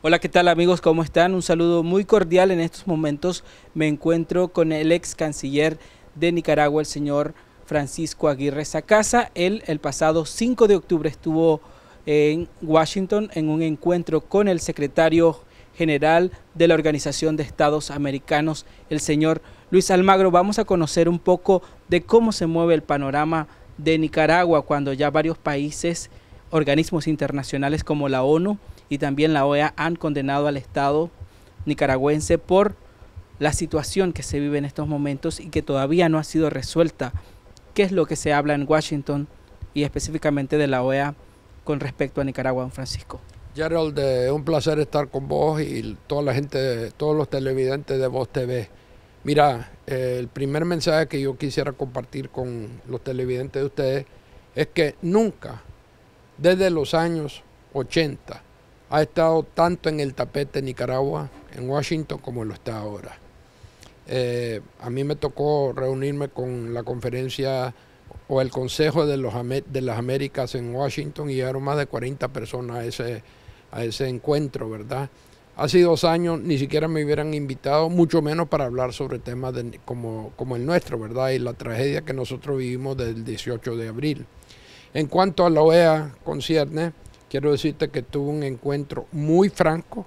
Hola, ¿qué tal amigos? ¿Cómo están? Un saludo muy cordial. En estos momentos me encuentro con el ex canciller de Nicaragua, el señor Francisco Aguirre Sacasa. Él el pasado 5 de octubre estuvo en Washington en un encuentro con el secretario general de la Organización de Estados Americanos, el señor Luis Almagro. Vamos a conocer un poco de cómo se mueve el panorama de Nicaragua cuando ya varios países, organismos internacionales como la ONU, y también la OEA han condenado al Estado nicaragüense por la situación que se vive en estos momentos y que todavía no ha sido resuelta. ¿Qué es lo que se habla en Washington y específicamente de la OEA con respecto a Nicaragua, don Francisco? Gerald, eh, es un placer estar con vos y toda la gente, todos los televidentes de Voz TV. Mira, eh, el primer mensaje que yo quisiera compartir con los televidentes de ustedes es que nunca, desde los años 80, ha estado tanto en el tapete de Nicaragua, en Washington, como lo está ahora. Eh, a mí me tocó reunirme con la conferencia o el Consejo de, los, de las Américas en Washington y llevaron más de 40 personas a ese, ese encuentro, ¿verdad? Hace dos años ni siquiera me hubieran invitado, mucho menos para hablar sobre temas como, como el nuestro, ¿verdad? Y la tragedia que nosotros vivimos del 18 de abril. En cuanto a la OEA concierne, quiero decirte que tuvo un encuentro muy franco,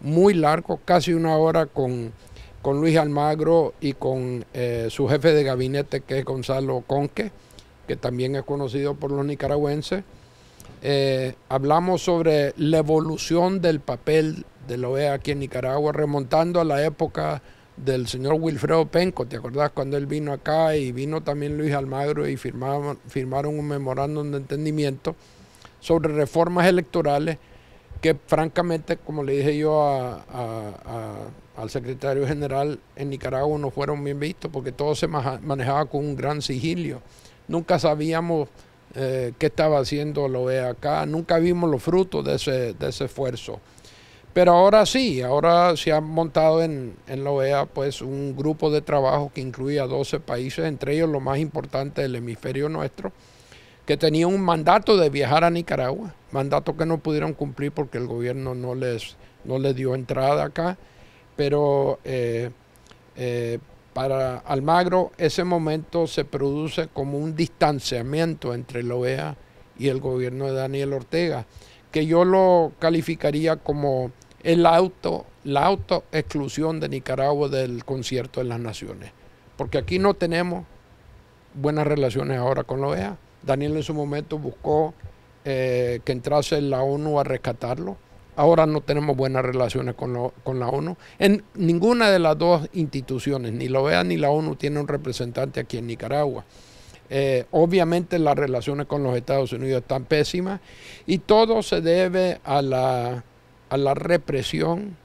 muy largo, casi una hora con, con Luis Almagro y con eh, su jefe de gabinete, que es Gonzalo Conque, que también es conocido por los nicaragüenses. Eh, hablamos sobre la evolución del papel de la OEA aquí en Nicaragua, remontando a la época del señor Wilfredo Penco, ¿te acordás cuando él vino acá y vino también Luis Almagro y firmaron, firmaron un memorándum de entendimiento? sobre reformas electorales que francamente, como le dije yo al secretario general en Nicaragua, no fueron bien vistos porque todo se manejaba con un gran sigilio. Nunca sabíamos eh, qué estaba haciendo la OEA acá, nunca vimos los frutos de ese, esfuerzo. Pero ahora sí, ahora se ha montado en, la OEA pues un grupo de trabajo que incluía 12 países, entre ellos lo más importante del hemisferio nuestro, que tenía un mandato de viajar a Nicaragua, mandato que no pudieron cumplir porque el gobierno no les, no les dio entrada acá, pero eh, eh, para Almagro ese momento se produce como un distanciamiento entre la e OEA y el gobierno de Daniel Ortega, que yo lo calificaría como el auto, la autoexclusión de Nicaragua del concierto de las naciones, porque aquí no tenemos buenas relaciones ahora con la OEA Daniel en su momento buscó eh, que entrase la ONU a rescatarlo. Ahora no tenemos buenas relaciones con, la ONU. En ninguna de las dos instituciones, ni la OEA ni la ONU, tiene un representante aquí en Nicaragua. Eh, obviamente las relaciones con los Estados Unidos están pésimas y todo se debe a la, a la represión,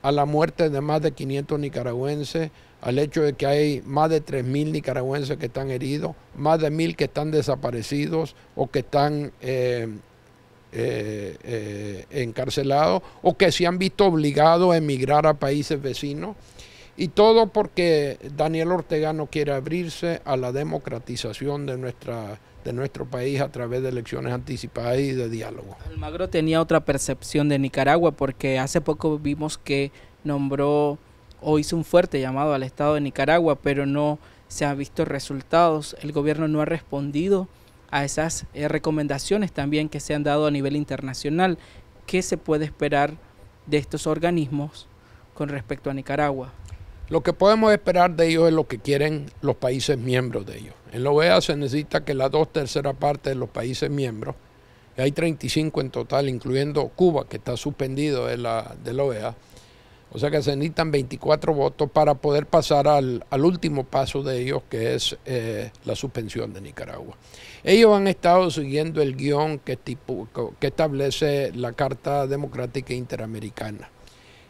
a la muerte de más de 500 nicaragüenses, al hecho de que hay más de 3.000 nicaragüenses que están heridos, más de 1.000 que están desaparecidos o que están eh, eh, eh, encarcelados o que se han visto obligados a emigrar a países vecinos. Y todo porque Daniel Ortega no quiere abrirse a la democratización de, nuestra, de nuestro país a través de elecciones anticipadas y de diálogo. Almagro tenía otra percepción de Nicaragua porque hace poco vimos que nombró o hizo un fuerte llamado al Estado de Nicaragua, pero no se han visto resultados. El gobierno no ha respondido a esas eh, recomendaciones también que se han dado a nivel internacional. ¿Qué se puede esperar de estos organismos con respecto a Nicaragua? Lo que podemos esperar de ellos es lo que quieren los países miembros de ellos. En la OEA se necesita que las dos terceras partes de los países miembros, hay 35 en total, incluyendo Cuba, que está suspendido de la, de la OEA, o sea que se necesitan 24 votos para poder pasar al, último paso de ellos, que es eh, la suspensión de Nicaragua. Ellos han estado siguiendo el guión que, que establece la Carta Democrática Interamericana.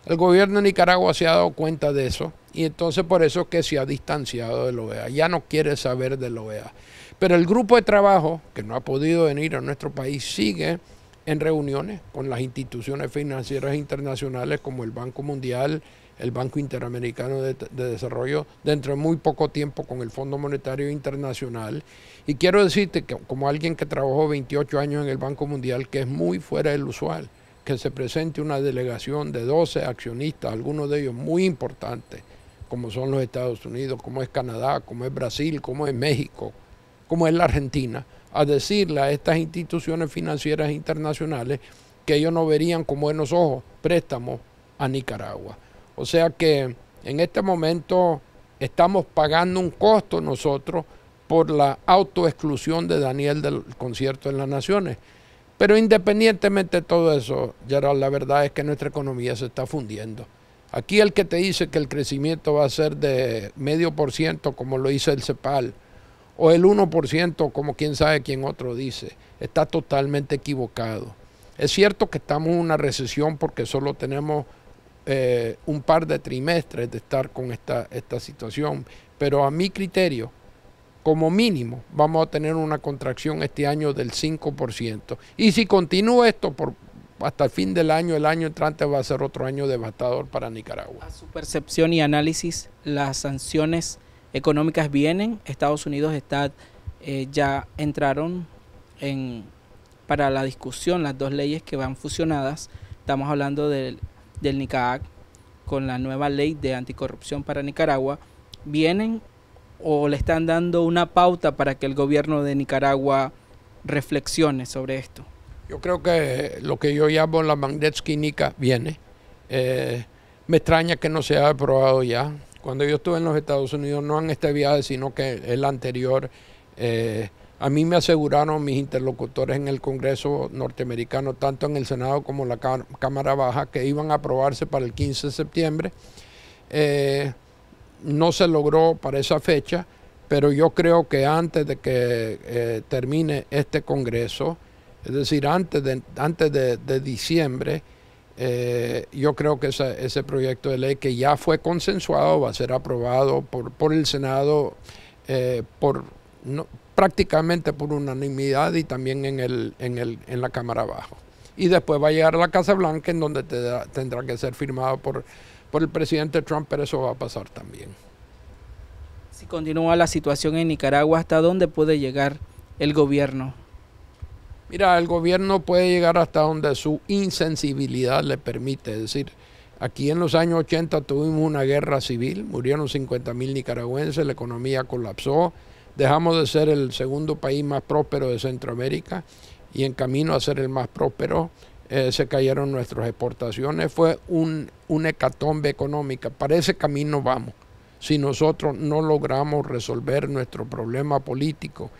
El gobierno de Nicaragua se ha dado cuenta de eso y entonces por eso es que se ha distanciado de la e OEA, ya no quiere saber de la e OEA. Pero el grupo de trabajo, que no ha podido venir a nuestro país, sigue en reuniones con las instituciones financieras internacionales como el Banco Mundial, el Banco Interamericano de, Desarrollo, dentro de muy poco tiempo con el Fondo Monetario Internacional. Y quiero decirte que como alguien que trabajó 28 años en el Banco Mundial, que es muy fuera del usual, que se presente una delegación de 12 accionistas, algunos de ellos muy importantes, como son los Estados Unidos, como es Canadá, como es Brasil, como es México, como es la Argentina, a decirle a estas instituciones financieras internacionales que ellos no verían con buenos ojos préstamos a Nicaragua. O sea que en este momento estamos pagando un costo nosotros por la autoexclusión de Daniel del concierto en las Naciones. Pero independientemente de todo eso, Gerald, la verdad es que nuestra economía se está fundiendo. Aquí el que te dice que el crecimiento va a ser de medio por ciento, como lo hizo el CEPAL, o el 1%, como quien sabe quién otro dice. Está totalmente equivocado. Es cierto que estamos en una recesión porque solo tenemos eh, un par de trimestres de estar con esta, esta situación, pero a mi criterio, como mínimo, vamos a tener una contracción este año del 5%. Y si continúa esto por, hasta el fin del año, el año entrante va a ser otro año devastador para Nicaragua. A su percepción y análisis, las sanciones económicas vienen. Estados Unidos está, eh, ya entraron en, para la discusión las dos leyes que van fusionadas. Estamos hablando del, del NICAAC con la nueva ley de anticorrupción para Nicaragua. Vienen o le están dando una pauta para que el gobierno de Nicaragua reflexione sobre esto. Yo creo que lo que yo llamo la Magnetsky Nica viene. Eh, me extraña que no se haya aprobado ya cuando yo estuve en los Estados Unidos, no en este viaje, sino que el anterior, eh, a mí me aseguraron mis interlocutores en el Congreso norteamericano, tanto en el Senado como en la Cámara Baja, que iban a aprobarse para el 15 de septiembre. Eh, no se logró para esa fecha, pero yo creo que antes de que eh, termine este Congreso, es decir, antes antes de diciembre, eh, yo creo que ese proyecto de ley que ya fue consensuado va a ser aprobado por, por el Senado eh, por prácticamente por unanimidad y también en, el, en, el, en la Cámara Abajo. Y después va a llegar a la Casa Blanca en donde tendrá que ser firmado por, por el presidente Trump, pero eso va a pasar también. Si continúa la situación en Nicaragua, ¿hasta dónde puede llegar el gobierno? Mira, el gobierno puede llegar hasta donde su insensibilidad le permite. Es decir, aquí en los años 80 tuvimos una guerra civil, murieron 50 mil nicaragüenses, la economía colapsó, dejamos de ser el segundo país más próspero de Centroamérica y en camino a ser el más próspero eh, se cayeron nuestras exportaciones. Fue un, una hecatombe económica. Para ese camino vamos si nosotros no logramos resolver nuestro problema político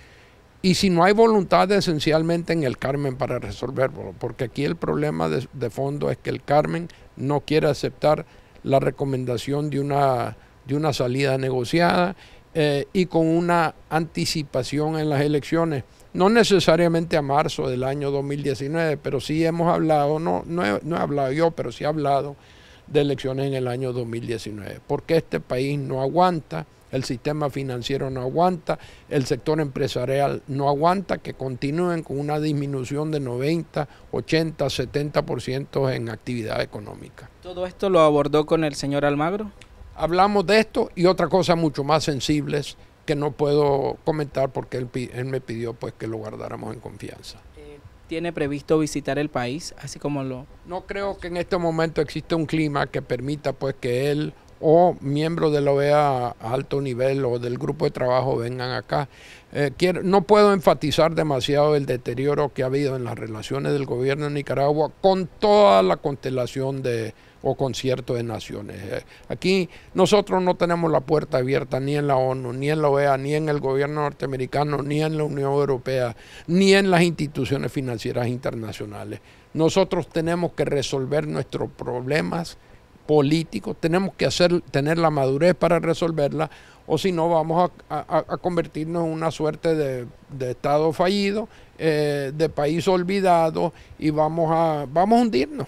y si no hay voluntad esencialmente en el Carmen para resolverlo, porque aquí el problema de, fondo es que el Carmen no quiere aceptar la recomendación de una, salida negociada eh, y con una anticipación en las elecciones, no necesariamente a marzo del año 2019, pero sí hemos hablado, no, no, no he hablado yo, pero sí he hablado de elecciones en el año 2019, porque este país no aguanta el sistema financiero no aguanta, el sector empresarial no aguanta, que continúen con una disminución de 90, 80, 70% en actividad económica. ¿Todo esto lo abordó con el señor Almagro? Hablamos de esto y otras cosas mucho más sensibles que no puedo comentar porque él, me pidió pues que lo guardáramos en confianza eh, tiene previsto visitar el país, así como lo... No creo que en este momento exista un clima que permita pues que él o miembros de la OEA a alto nivel o del grupo de trabajo vengan acá. Eh, quiero, no puedo enfatizar demasiado el deterioro que ha habido en las relaciones del gobierno de Nicaragua con toda la constelación de o concierto de naciones. Eh, aquí nosotros no tenemos la puerta abierta ni en la ONU, ni en la OEA, ni en el gobierno norteamericano, ni en la Unión Europea, ni en las instituciones financieras internacionales. Nosotros tenemos que resolver nuestros problemas políticos, tenemos que hacer, tener la madurez para resolverla, o si no vamos a, convertirnos en una suerte de, Estado fallido, eh, de país olvidado, y vamos a, vamos a hundirnos.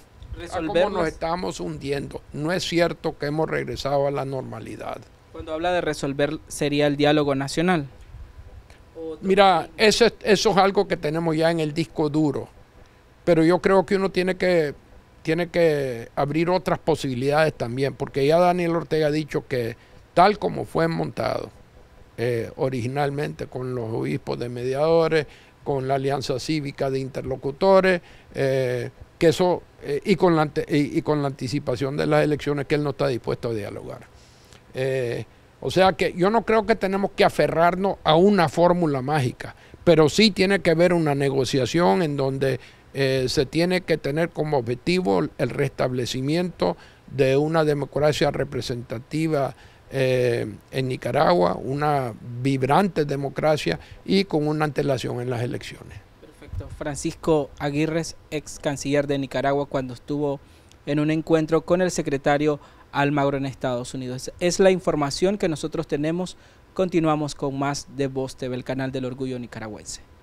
cómo nos estamos hundiendo. No es cierto que hemos regresado a la normalidad. Cuando habla de resolver, ¿sería el diálogo nacional? Mira, eso es algo que tenemos ya en el disco duro, pero yo creo que uno tiene que tiene que abrir otras posibilidades también, porque ya Daniel Ortega ha dicho que tal como fue montado eh, originalmente con los obispos de mediadores, con la Alianza Cívica de Interlocutores, eh, que eh, y, con la, y, y, con la anticipación de las elecciones que él no está dispuesto a dialogar. o sea que yo no creo que tenemos que aferrarnos a una fórmula mágica, pero sí tiene que haber una negociación en donde eh, se tiene que tener como objetivo el restablecimiento de una democracia representativa eh, en Nicaragua, una vibrante democracia y con una antelación en las elecciones. Perfecto. Francisco Aguirres, ex canciller de Nicaragua, cuando estuvo en un encuentro con el secretario Almagro en Estados Unidos. Es la información que nosotros tenemos. Continuamos con más de Voz TV, el canal del orgullo nicaragüense.